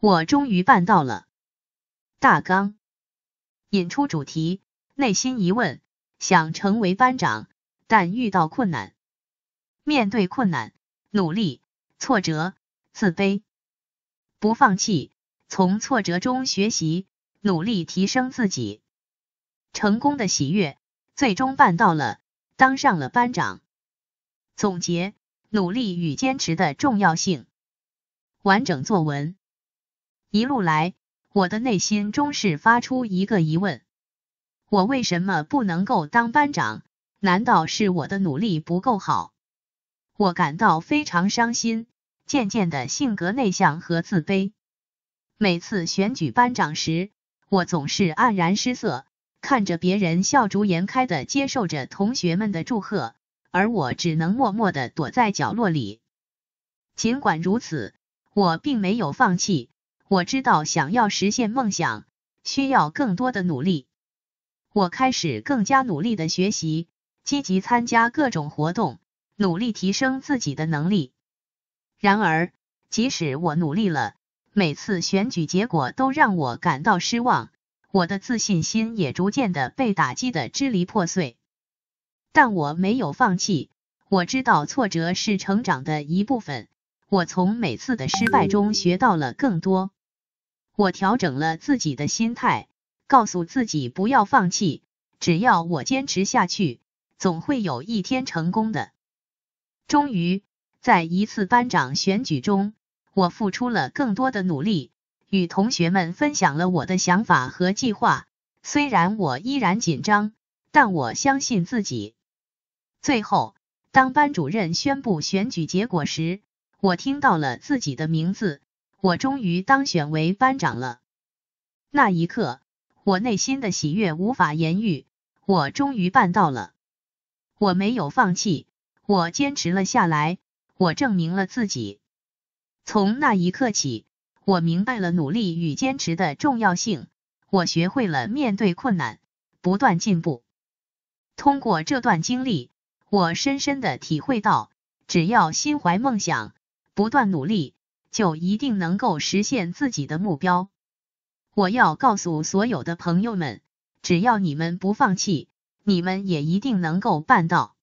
我终于办到了。大纲引出主题，内心疑问，想成为班长，但遇到困难。面对困难，努力，挫折，自卑，不放弃，从挫折中学习，努力提升自己，成功的喜悦，最终办到了，当上了班长。总结努力与坚持的重要性。完整作文。一路来，我的内心终是发出一个疑问：我为什么不能够当班长？难道是我的努力不够好？我感到非常伤心，渐渐的性格内向和自卑。每次选举班长时，我总是黯然失色，看着别人笑逐颜开的接受着同学们的祝贺，而我只能默默的躲在角落里。尽管如此，我并没有放弃。我知道，想要实现梦想，需要更多的努力。我开始更加努力的学习，积极参加各种活动，努力提升自己的能力。然而，即使我努力了，每次选举结果都让我感到失望，我的自信心也逐渐的被打击的支离破碎。但我没有放弃，我知道挫折是成长的一部分。我从每次的失败中学到了更多。我调整了自己的心态，告诉自己不要放弃。只要我坚持下去，总会有一天成功的。终于，在一次班长选举中，我付出了更多的努力，与同学们分享了我的想法和计划。虽然我依然紧张，但我相信自己。最后，当班主任宣布选举结果时，我听到了自己的名字，我终于当选为班长了。那一刻，我内心的喜悦无法言喻。我终于办到了，我没有放弃，我坚持了下来，我证明了自己。从那一刻起，我明白了努力与坚持的重要性。我学会了面对困难，不断进步。通过这段经历，我深深的体会到，只要心怀梦想。不断努力，就一定能够实现自己的目标。我要告诉所有的朋友们，只要你们不放弃，你们也一定能够办到。